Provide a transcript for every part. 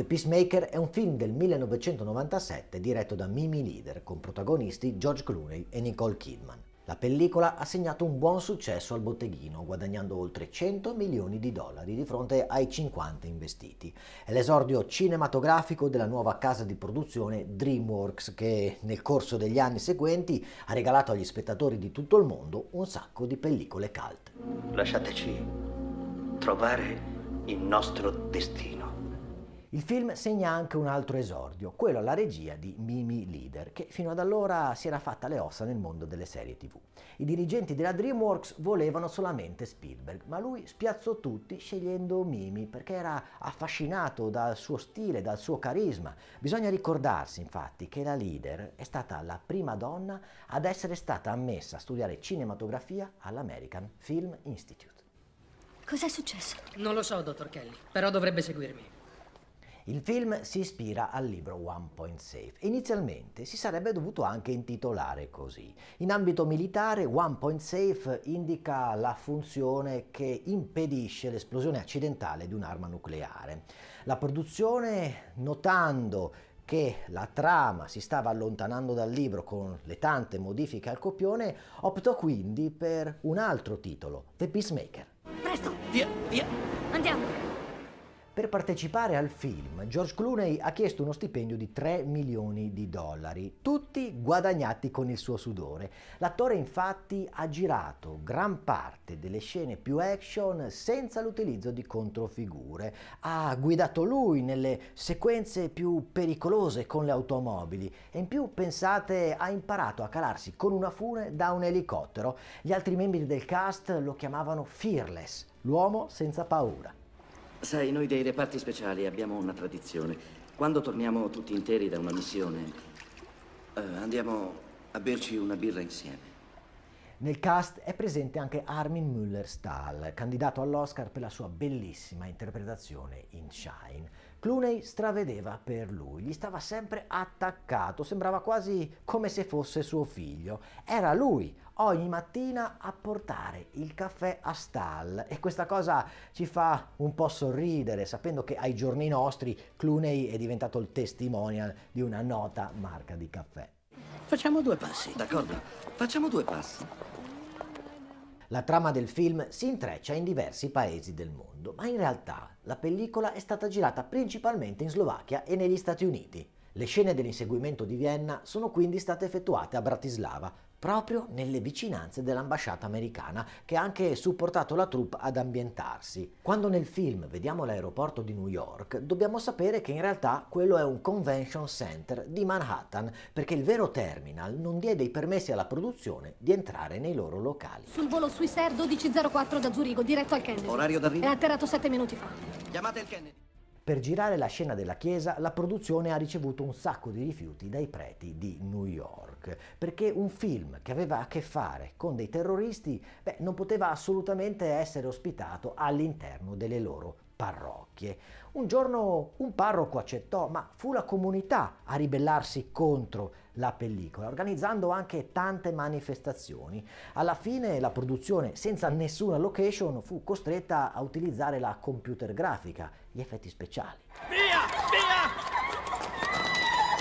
The Peacemaker è un film del 1997 diretto da Mimi Leader con protagonisti George Clooney e Nicole Kidman. La pellicola ha segnato un buon successo al botteghino, guadagnando oltre 100 milioni di dollari di fronte ai 50 investiti. È l'esordio cinematografico della nuova casa di produzione DreamWorks che nel corso degli anni seguenti ha regalato agli spettatori di tutto il mondo un sacco di pellicole cult. Lasciateci trovare il nostro destino. Il film segna anche un altro esordio, quello alla regia di Mimi Leader, che fino ad allora si era fatta le ossa nel mondo delle serie TV. I dirigenti della DreamWorks volevano solamente Spielberg, ma lui spiazzò tutti scegliendo Mimi perché era affascinato dal suo stile, dal suo carisma. Bisogna ricordarsi infatti che la Leader è stata la prima donna ad essere stata ammessa a studiare cinematografia all'American Film Institute. Cos'è successo? Non lo so, dottor Kelly, però dovrebbe seguirmi. Il film si ispira al libro One Point Safe inizialmente si sarebbe dovuto anche intitolare così. In ambito militare One Point Safe indica la funzione che impedisce l'esplosione accidentale di un'arma nucleare. La produzione, notando che la trama si stava allontanando dal libro con le tante modifiche al copione, optò quindi per un altro titolo, The Peacemaker. Presto! Via, via! Andiamo! Per partecipare al film, George Clooney ha chiesto uno stipendio di 3 milioni di dollari, tutti guadagnati con il suo sudore. L'attore infatti ha girato gran parte delle scene più action senza l'utilizzo di controfigure, ha guidato lui nelle sequenze più pericolose con le automobili e in più, pensate, ha imparato a calarsi con una fune da un elicottero. Gli altri membri del cast lo chiamavano Fearless, l'uomo senza paura. Sai, noi dei reparti speciali abbiamo una tradizione. Quando torniamo tutti interi da una missione, eh, andiamo a berci una birra insieme. Nel cast è presente anche Armin Müller-Stahl, candidato all'Oscar per la sua bellissima interpretazione in Shine. Clooney stravedeva per lui, gli stava sempre attaccato, sembrava quasi come se fosse suo figlio. Era lui ogni mattina a portare il caffè a Stahl e questa cosa ci fa un po' sorridere, sapendo che ai giorni nostri Clooney è diventato il testimonial di una nota marca di caffè. Facciamo due passi. D'accordo, facciamo due passi. La trama del film si intreccia in diversi paesi del mondo, ma in realtà la pellicola è stata girata principalmente in Slovacchia e negli Stati Uniti. Le scene dell'inseguimento di Vienna sono quindi state effettuate a Bratislava, proprio nelle vicinanze dell'ambasciata americana, che ha anche supportato la troupe ad ambientarsi. Quando nel film vediamo l'aeroporto di New York, dobbiamo sapere che in realtà quello è un convention center di Manhattan, perché il vero terminal non diede i permessi alla produzione di entrare nei loro locali. Sul volo Swissair 1204 da Zurigo, diretto al Kennedy. Orario d'arrivo? È atterrato sette minuti fa. Chiamate il Kennedy. Per girare la scena della chiesa la produzione ha ricevuto un sacco di rifiuti dai preti di New York, perché un film che aveva a che fare con dei terroristi beh, non poteva assolutamente essere ospitato all'interno delle loro parrocchie. Un giorno un parroco accettò, ma fu la comunità a ribellarsi contro la pellicola, organizzando anche tante manifestazioni. Alla fine la produzione, senza nessuna location, fu costretta a utilizzare la computer grafica, gli effetti speciali. Via! Via!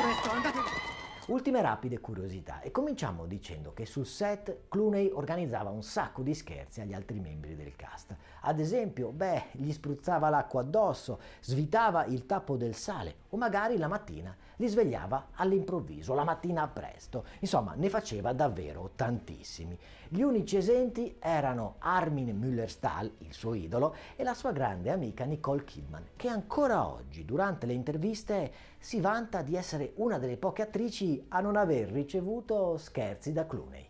Presto, andate! Ultime rapide curiosità e cominciamo dicendo che sul set Clooney organizzava un sacco di scherzi agli altri membri del cast. Ad esempio, beh, gli spruzzava l'acqua addosso, svitava il tappo del sale o magari la mattina li svegliava all'improvviso, la mattina presto. Insomma, ne faceva davvero tantissimi. Gli unici esenti erano Armin Müller-Stahl, il suo idolo, e la sua grande amica Nicole Kidman, che ancora oggi, durante le interviste, si vanta di essere una delle poche attrici a non aver ricevuto scherzi da Clooney.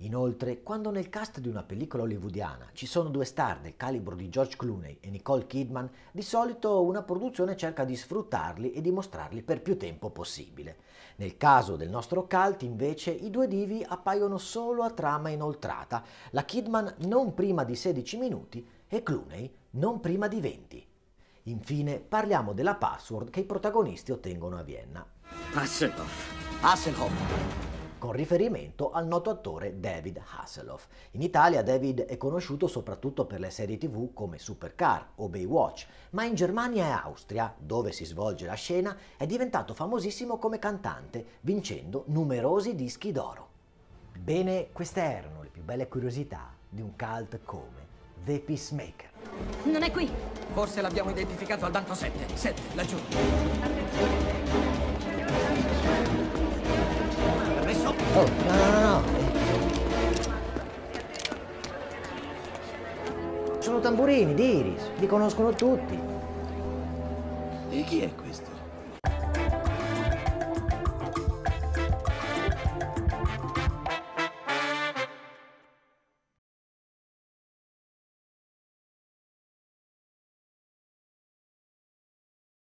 Inoltre, quando nel cast di una pellicola hollywoodiana ci sono due star del calibro di George Clooney e Nicole Kidman, di solito una produzione cerca di sfruttarli e di mostrarli per più tempo possibile. Nel caso del nostro cult, invece, i due divi appaiono solo a trama inoltrata, la Kidman non prima di 16 minuti e Clooney non prima di 20. Infine, parliamo della password che i protagonisti ottengono a Vienna. Password. Hasselhoff. Con riferimento al noto attore David Hasselhoff. In Italia David è conosciuto soprattutto per le serie tv come Supercar o Baywatch, ma in Germania e Austria, dove si svolge la scena, è diventato famosissimo come cantante, vincendo numerosi dischi d'oro. Bene, queste erano le più belle curiosità di un cult come The Peacemaker. Non è qui! Forse l'abbiamo identificato al banco 7. 7, laggiù. Oh, no, no, no. Sono tamburini di Iris, li conoscono tutti. E chi è questo?